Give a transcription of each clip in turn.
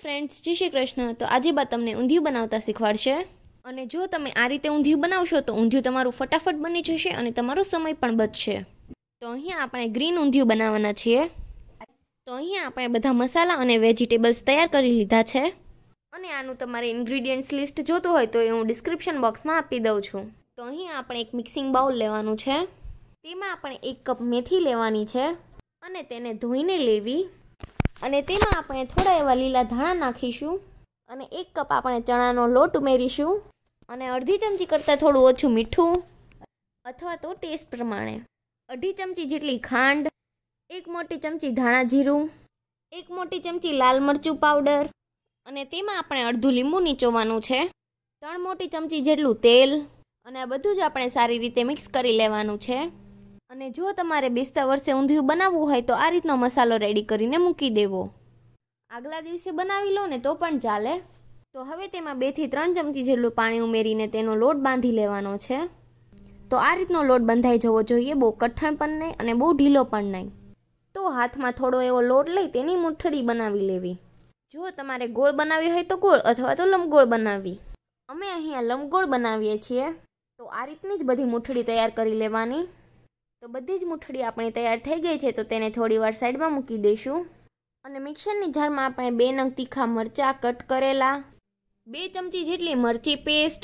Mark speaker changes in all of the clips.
Speaker 1: friends જય શ્રી કૃષ્ણ તો આજે બા તમને ઊંધિયું બનાવતા શીખવાડશે અને જો તમે આ રીતે ઊંધિયું બનાવશો તો ઊંધિયું તમારું ફટાફટ બની જશે અને તમારો સમય પણ બચશે તો અહીંયા આપણે ગ્રીન ઊંધિયું બનાવવાના છીએ તો અહીંયા આપણે બધા મસાલા અને વેજીટેબલ્સ તૈયાર કરી લીધા છે અને આનું તમારે ઇન્ગ્રીડિયન્ટ્સ લિસ્ટ જોતું હોય તો એ હું ડિસ્ક્રિપ્શન બોક્સમાં આપી દઉં છું તો અહીં આપણે એક મિક્સિંગ બાઉલ લેવાનું છે તેમાં આપણે એક કપ મેથી લેવાની છે અને તેને ધોઈને લેવી અને તેમાં આપણે થોડા એવા લીલા ધાણા નાખીશું અને એક કપ આપણે ચણાનો લોટ ઉમેરીશું અને અડધી ચમચી કરતાં થોડું ઓછું મીઠું અથવા તો ટેસ્ટ પ્રમાણે અઢી ચમચી જેટલી ખાંડ એક મોટી ચમચી ધાણા જીરું એક મોટી ચમચી લાલ મરચું પાવડર અને તેમાં આપણે અડધું લીંબુ નીચોવાનું છે ત્રણ મોટી ચમચી જેટલું તેલ અને આ બધું જ આપણે સારી રીતે મિક્સ કરી લેવાનું છે અને જો તમારે બેસતા વર્ષે ઊંધિયું બનાવવું હોય તો આ રીતનો મસાલો રેડી કરીને મૂકી દેવો આગલા દિવસે બનાવી લો ને તો પણ ચાલે તો હવે તેમાં બેથી ત્રણ ચમચી જેટલું પાણી ઉમેરીને તેનો લોટ બાંધી લેવાનો છે તો આ રીતનો લોટ બંધાઈ જવો જોઈએ બહુ કઠણ પણ નહીં અને બહુ ઢીલો પણ નહીં તો હાથમાં થોડો એવો લોટ લઈ તેની મુઠ્ઠડી બનાવી લેવી જો તમારે ગોળ બનાવી હોય તો ગોળ અથવા તો લંબગોળ બનાવી અમે અહીંયા લંબગોળ બનાવીએ છીએ તો આ રીતની જ બધી મુઠ્ઠડી તૈયાર કરી લેવાની તો બધી જ મુઠડી આપણી તૈયાર થઈ ગઈ છે તો તેને થોડી વાર સાઈડમાં મૂકી દઈશું અને મિક્સરની જારમાં આપણે બે નંગ તીખા મરચાં કટ કરેલા બે ચમચી જેટલી મરચી પેસ્ટ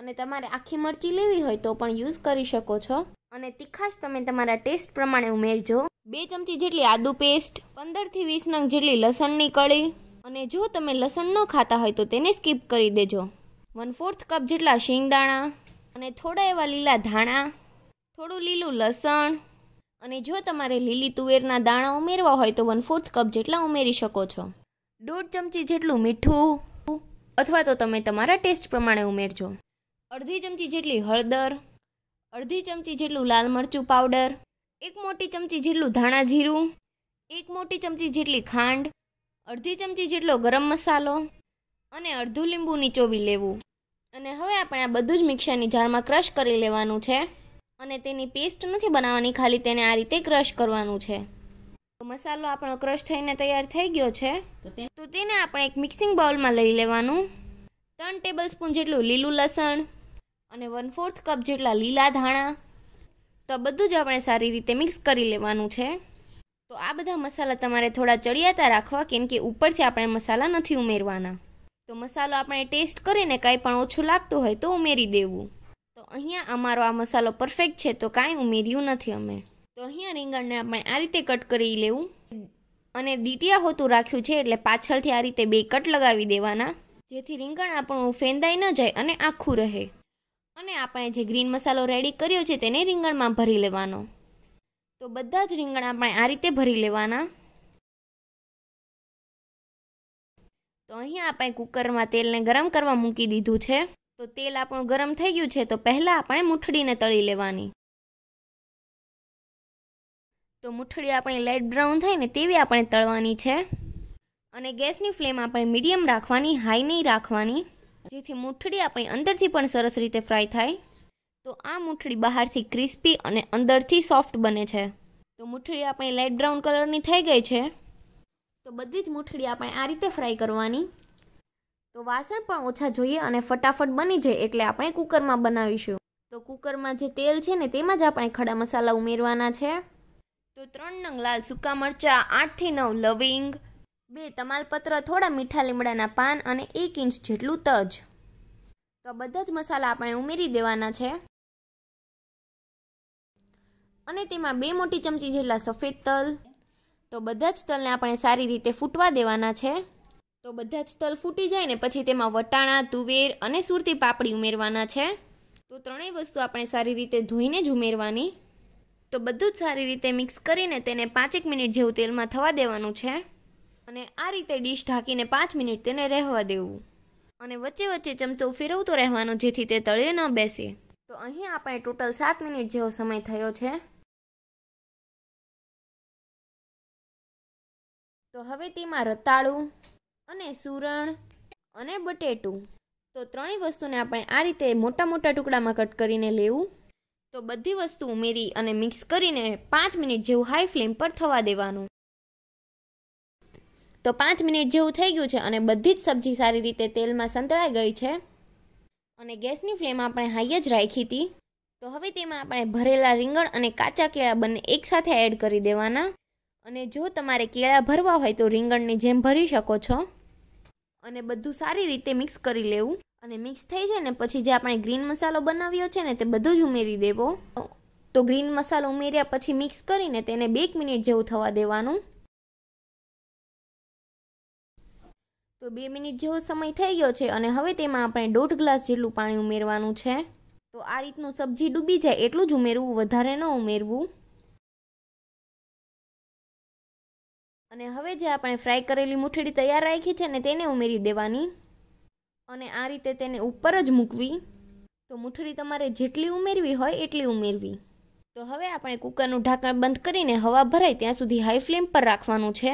Speaker 1: અને તમારે આખી મરચી લેવી હોય તો પણ યુઝ કરી શકો છો અને તીખાશ તમે તમારા ટેસ્ટ પ્રમાણે ઉમેરજો બે ચમચી જેટલી આદુ પેસ્ટ પંદરથી વીસ નંગ જેટલી લસણની કળી અને જો તમે લસણ ન ખાતા હોય તો તેને સ્કીપ કરી દેજો વન ફોર્થ કપ જેટલા શિંગદાણા અને થોડા એવા લીલા ધાણા થોડું લીલું લસણ અને જો તમારે લીલી તુવેરના દાણા ઉમેરવા હોય તો વન ફોર્થ કપ જેટલા ઉમેરી શકો છો દોઢ ચમચી જેટલું મીઠું અથવા તો તમે તમારા ટેસ્ટ પ્રમાણે ઉમેરજો અડધી ચમચી જેટલી હળદર અડધી ચમચી જેટલું લાલ મરચું પાવડર એક મોટી ચમચી જેટલું ધાણા જીરું એક મોટી ચમચી જેટલી ખાંડ અડધી ચમચી જેટલો ગરમ મસાલો અને અડધું લીંબુ નીચોવી લેવું અને હવે આપણે આ બધું જ મિક્સરની જારમાં ક્રશ કરી લેવાનું છે અને તેની પેસ્ટ નથી બનાવવાની ખાલી તેને આ રીતે ક્રશ કરવાનું છે તો મસાલો આપણો ક્રશ થઈને તૈયાર થઈ ગયો છે તો તેને આપણે એક મિક્સિંગ બાઉલમાં લઈ લેવાનું ત્રણ ટેબલ સ્પૂન જેટલું લીલું લસણ અને વન ફોર્થ કપ જેટલા લીલા ધાણા તો બધું જ આપણે સારી રીતે મિક્સ કરી લેવાનું છે તો આ બધા મસાલા તમારે થોડા ચડિયાતા રાખવા કેમ કે ઉપરથી આપણે મસાલા નથી ઉમેરવાના તો મસાલો આપણે ટેસ્ટ કરીને કાંઈ પણ ઓછું લાગતું હોય તો ઉમેરી દેવું અહીંયા અમારો આ મસાલો પરફેક્ટ છે તો કાંઈ ઉમેર્યું નથી અમે તો અહીંયા રીંગણને આપણે આ રીતે કટ કરી લેવું અને દીટિયા હોતું રાખ્યું છે એટલે પાછળથી આ રીતે બે કટ લગાવી દેવાના જેથી રીંગણ આપણું ફેંદાઈ ન જાય અને આખું રહે અને આપણે જે ગ્રીન મસાલો રેડી કર્યો છે તેને રીંગણમાં ભરી લેવાનો તો બધા જ રીંગણ આપણે આ રીતે ભરી લેવાના તો અહીંયા આપણે કુકરમાં તેલને ગરમ કરવા મૂકી દીધું છે તો તેલ આપણું ગરમ થઈ ગયું છે તો પહેલાં આપણે મૂઠળીને તળી લેવાની તો મૂઠળી આપણી લાઇટ બ્રાઉન થાય ને તેવી આપણે તળવાની છે અને ગેસની ફ્લેમ આપણે મીડિયમ રાખવાની હાઈ નહીં રાખવાની જેથી મૂઠળી આપણી અંદરથી પણ સરસ રીતે ફ્રાય થાય તો આ મૂઠળી બહારથી ક્રિસ્પી અને અંદરથી સોફ્ટ બને છે તો મૂઠળી આપણી લાઇટ બ્રાઉન કલરની થઈ ગઈ છે તો બધી જ મૂઠળી આપણે આ રીતે ફ્રાય કરવાની તો વાસણ પણ ઓછા જોઈએ અને ફટાફટ બની જાય એટલે આપણે કુકરમાં બનાવીશું તો કુકરમાં જે તેલ છે ને તેમાં જ આપણે ખડા મસાલા ઉમેરવાના છે તો ત્રણ નંગ લાલ સૂકા મરચાં આઠથી નવ લવિંગ બે તમાલપત્ર થોડા મીઠા લીમડાના પાન અને એક ઇંચ જેટલું તજ તો બધા જ મસાલા આપણે ઉમેરી દેવાના છે અને તેમાં બે મોટી ચમચી જેટલા સફેદ તલ તો બધા જ તલને આપણે સારી રીતે ફૂટવા દેવાના છે તો બધા જ તલ ફૂટી જાય ને પછી તેમાં વટાણા તુવેર અને સુરતી પાપડી ઉમેરવાના છે તો ત્રણેય વસ્તુ આપણે સારી રીતે ધોઈને જ ઉમેરવાની તો બધું જ સારી રીતે મિક્સ કરીને તેને પાંચેક મિનિટ જેવું તેલમાં થવા દેવાનું છે અને આ રીતે ડીશ ઢાંકીને પાંચ મિનિટ તેને રહેવા દેવું અને વચ્ચે વચ્ચે ચમચો ફેરવતો રહેવાનો જેથી તે તળે ન બેસે તો અહીં આપણે ટોટલ સાત મિનિટ જેવો સમય થયો છે તો હવે તેમાં રતાળું અને સુરણ અને બટેટું તો ત્રણેય વસ્તુને આપણે આ રીતે મોટા મોટા ટુકડામાં કટ કરીને લેવું તો બધી વસ્તુ ઉમેરી અને મિક્સ કરીને પાંચ મિનિટ જેવું હાઈ ફ્લેમ પર થવા દેવાનું તો પાંચ મિનિટ જેવું થઈ ગયું છે અને બધી જ સબ્જી સારી રીતે તેલમાં સંતળાઈ ગઈ છે અને ગેસની ફ્લેમ આપણે હાઈ જ રાખી હતી તો હવે તેમાં આપણે ભરેલા રીંગણ અને કાચા કેળા બંને એકસાથે એડ કરી દેવાના અને જો તમારે કેળા ભરવા હોય તો રીંગણની જેમ ભરી શકો છો અને બધું સારી રીતે મિક્સ કરી લેવું અને મિક્સ થઈ જાય ને પછી જે આપણે ગ્રીન મસાલો બનાવ્યો છે ને તે બધું જ ઉમેરી દેવો તો ગ્રીન મસાલો ઉમેર્યા પછી મિક્સ કરીને તેને બે મિનિટ જેવું થવા દેવાનું તો બે મિનિટ જેવો સમય થઈ ગયો છે અને હવે તેમાં આપણે દોઢ ગ્લાસ જેટલું પાણી ઉમેરવાનું છે તો આ રીતનું સબ્જી ડૂબી જાય એટલું જ ઉમેરવું વધારે ન ઉમેરવું અને હવે જે આપણે ફ્રાય કરેલી મુઠડી તૈયાર રાખી છે ને તેને ઉમેરી દેવાની અને આ રીતે તેને ઉપર જ મૂકવી તો મુઠડી તમારે જેટલી ઉમેરવી હોય એટલી ઉમેરવી તો હવે આપણે કુકરનું ઢાંકણ બંધ કરીને હવા ભરાય ત્યાં સુધી હાઈ ફ્લેમ પર રાખવાનું છે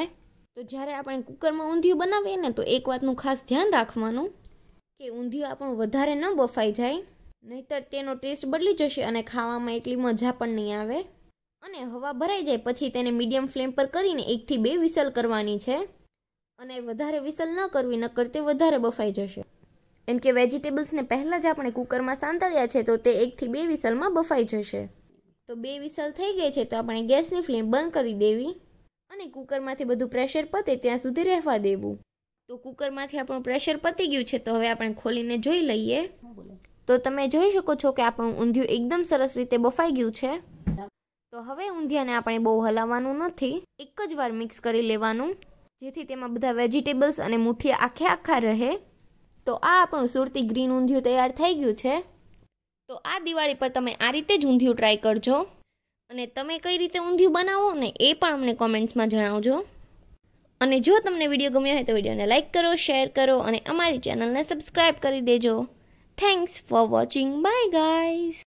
Speaker 1: તો જ્યારે આપણે કુકરમાં ઊંધિયું બનાવીએ ને તો એક વાતનું ખાસ ધ્યાન રાખવાનું કે ઊંધિયું આપણું વધારે ન બફાઈ જાય નહીતર તેનો ટેસ્ટ બદલી જશે અને ખાવામાં એટલી મજા પણ નહીં આવે અને હવા ભરાઈ જાય પછી તેને મીડિયમ ફ્લેમ પર કરીને એકથી બે વિસલ કરવાની છે અને વધારે વિસલ ન કરવી નકર તે વધારે બફાઈ જશે એમ કે વેજીટેબલ્સને પહેલાં જ આપણે કુકરમાં સાંતળ્યા છે તો તે એકથી બે વિસલમાં બફાઈ જશે તો બે વિસલ થઈ ગઈ છે તો આપણે ગેસની ફ્લેમ બંધ કરી દેવી અને કુકરમાંથી બધું પ્રેશર પતે ત્યાં સુધી રહેવા દેવું તો કુકરમાંથી આપણું પ્રેશર પતી ગયું છે તો હવે આપણે ખોલીને જોઈ લઈએ તો તમે જોઈ શકો છો કે આપણું ઊંધિયું એકદમ સરસ રીતે બફાઈ ગયું છે તો હવે ઊંધિયાને આપણે બહુ હલાવવાનું નથી એક જ વાર મિક્સ કરી લેવાનું જેથી તેમાં બધા વેજીટેબલ્સ અને મુઠિયા આખે આખા રહે તો આ આપણું સુરતી ગ્રીન ઊંધિયું તૈયાર થઈ ગયું છે તો આ દિવાળી પર તમે આ રીતે જ ઊંધિયું ટ્રાય કરજો અને તમે કઈ રીતે ઊંધિયું બનાવો ને એ પણ અમને કોમેન્ટ્સમાં જણાવજો અને જો તમને વિડીયો ગમ્યો હોય તો વિડીયોને લાઇક કરો શેર કરો અને અમારી ચેનલને સબસ્ક્રાઈબ કરી દેજો thanks for watching bye guys